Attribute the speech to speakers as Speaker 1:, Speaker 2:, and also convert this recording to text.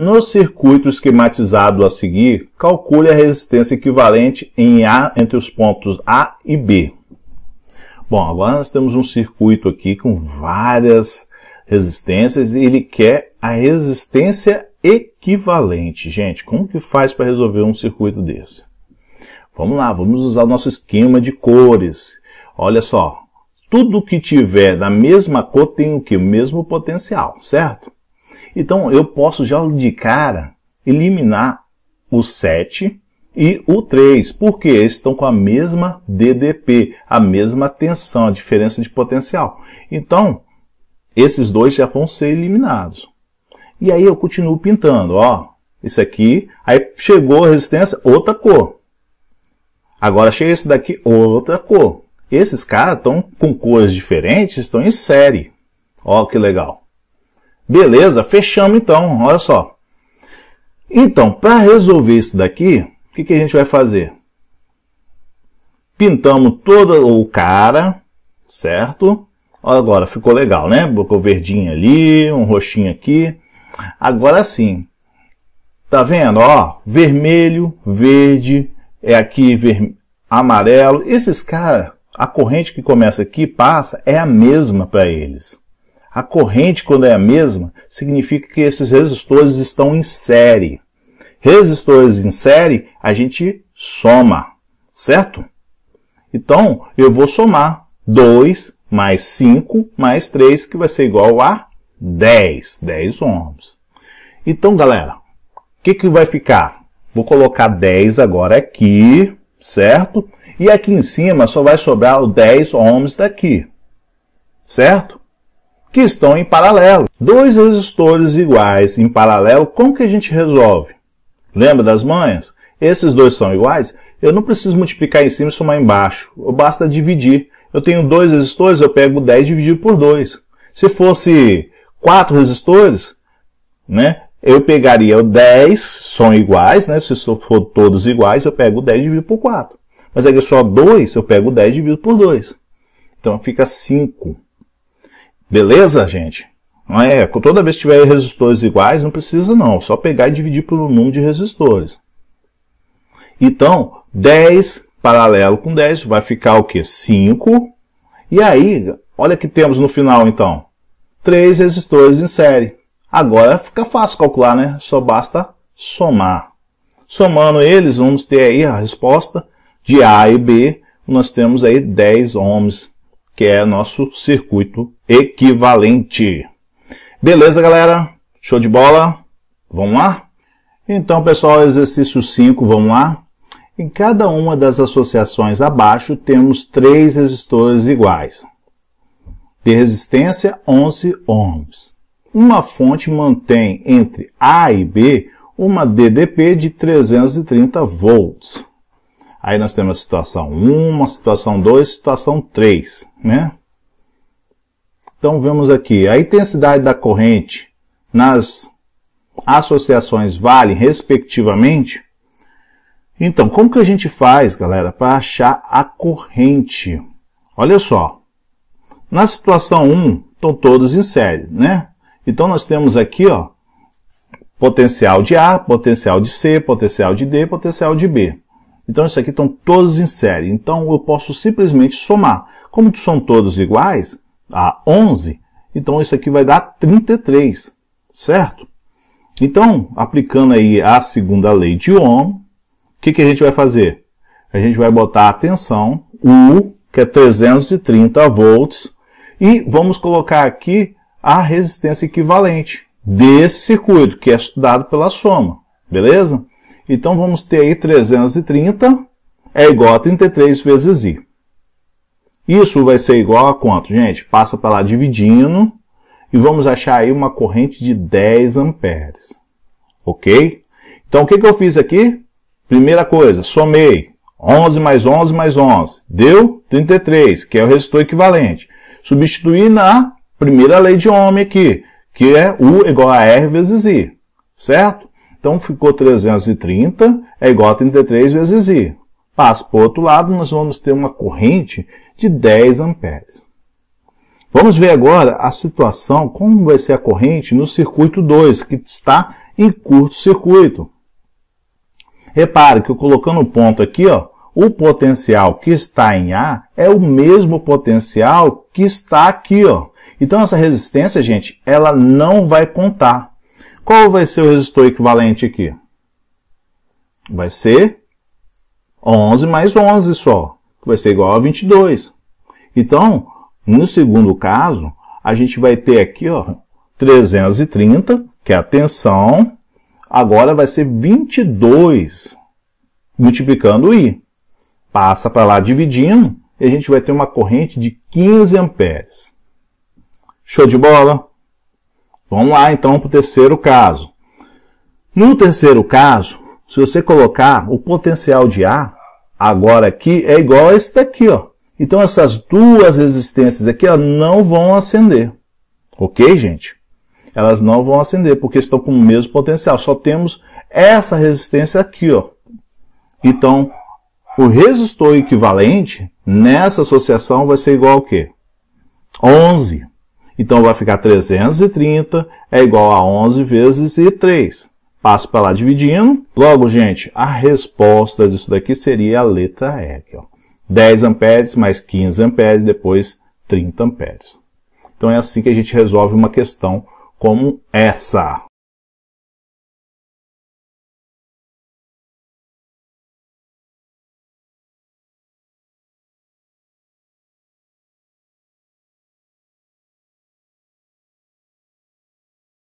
Speaker 1: No circuito esquematizado a seguir, calcule a resistência equivalente em A entre os pontos A e B. Bom, agora nós temos um circuito aqui com várias resistências e ele quer a resistência equivalente. Gente, como que faz para resolver um circuito desse? Vamos lá, vamos usar o nosso esquema de cores. Olha só, tudo que tiver da mesma cor tem o que? O mesmo potencial, certo? Então eu posso já de cara eliminar o 7 e o 3, porque eles estão com a mesma DDP, a mesma tensão, a diferença de potencial. Então, esses dois já vão ser eliminados. E aí eu continuo pintando, ó, isso aqui, aí chegou a resistência, outra cor. Agora chega esse daqui, outra cor. Esses caras estão com cores diferentes, estão em série. Ó que legal. Beleza, fechamos então, olha só. Então, para resolver isso daqui, o que, que a gente vai fazer? Pintamos todo o cara, certo? Agora ficou legal, né? Bocou verdinho ali, um roxinho aqui. Agora sim, tá vendo? Ó, vermelho, verde, é aqui ver... amarelo. Esses caras, a corrente que começa aqui, passa, é a mesma para eles. A corrente, quando é a mesma, significa que esses resistores estão em série. Resistores em série, a gente soma, certo? Então, eu vou somar 2 mais 5 mais 3, que vai ser igual a 10, 10 ohms. Então, galera, o que, que vai ficar? Vou colocar 10 agora aqui, certo? E aqui em cima só vai sobrar o 10 ohms daqui, certo? que estão em paralelo. Dois resistores iguais em paralelo, como que a gente resolve? Lembra das manhas? Esses dois são iguais? Eu não preciso multiplicar em cima e somar embaixo. Basta dividir. Eu tenho dois resistores, eu pego 10 dividido por 2. Se fosse quatro resistores, né, eu pegaria o 10, são iguais, né? Se for todos iguais, eu pego 10 dividido por 4. Mas aqui é só 2, eu pego 10 dividido por 2. Então fica 5. Beleza, gente? Não é, toda vez que tiver resistores iguais, não precisa não, só pegar e dividir pelo número de resistores. Então, 10 paralelo com 10 vai ficar o que? 5. E aí, olha que temos no final então. 3 resistores em série. Agora fica fácil calcular, né? Só basta somar. Somando eles, vamos ter aí a resposta de A e B. Nós temos aí 10 ohms, que é nosso circuito equivalente. Beleza, galera? Show de bola? Vamos lá? Então, pessoal, exercício 5, vamos lá? Em cada uma das associações abaixo, temos três resistores iguais. De resistência, 11 ohms. Uma fonte mantém entre A e B uma DDP de 330 volts. Aí nós temos a situação 1, a situação 2, a situação 3, né? Então vemos aqui, a intensidade da corrente nas associações vale, respectivamente. Então, como que a gente faz, galera, para achar a corrente? Olha só, na situação 1, estão todos em série, né? Então nós temos aqui, ó, potencial de A, potencial de C, potencial de D, potencial de B. Então isso aqui estão todos em série. Então eu posso simplesmente somar. Como são todos iguais, a 11, então isso aqui vai dar 33, certo? Então, aplicando aí a segunda lei de Ohm, o que, que a gente vai fazer? A gente vai botar a tensão, U, que é 330 volts, e vamos colocar aqui a resistência equivalente desse circuito, que é estudado pela soma, beleza? Então vamos ter aí 330 é igual a 33 vezes I. Isso vai ser igual a quanto, gente? Passa para lá dividindo e vamos achar aí uma corrente de 10 amperes. Ok? Então, o que, que eu fiz aqui? Primeira coisa, somei 11 mais 11 mais 11. Deu 33, que é o resistor equivalente. Substituí na primeira lei de Ohm aqui, que é U igual a R vezes I. Certo? Então, ficou 330 é igual a 33 vezes I. Mas, por outro lado, nós vamos ter uma corrente de 10 amperes. Vamos ver agora a situação, como vai ser a corrente no circuito 2, que está em curto-circuito. Repare que eu colocando o ponto aqui, ó, o potencial que está em A é o mesmo potencial que está aqui. Ó. Então essa resistência, gente, ela não vai contar. Qual vai ser o resistor equivalente aqui? Vai ser 11 mais 11 só, que vai ser igual a 22. Então, no segundo caso, a gente vai ter aqui ó, 330, que é a tensão, agora vai ser 22 multiplicando o I. Passa para lá dividindo e a gente vai ter uma corrente de 15 amperes. Show de bola? Vamos lá então para o terceiro caso. No terceiro caso, se você colocar o potencial de A, agora aqui, é igual a esse daqui, ó. Então essas duas resistências aqui ó, não vão acender. Ok, gente? Elas não vão acender, porque estão com o mesmo potencial. Só temos essa resistência aqui, ó. Então, o resistor equivalente nessa associação vai ser igual a quê? 11. Então vai ficar 330 é igual a 11 vezes I3. Passo para lá dividindo. Logo, gente, a resposta disso daqui seria a letra E. Aqui, ó. 10 amperes mais 15 amperes, depois 30 amperes. Então é assim que a gente resolve uma questão como essa.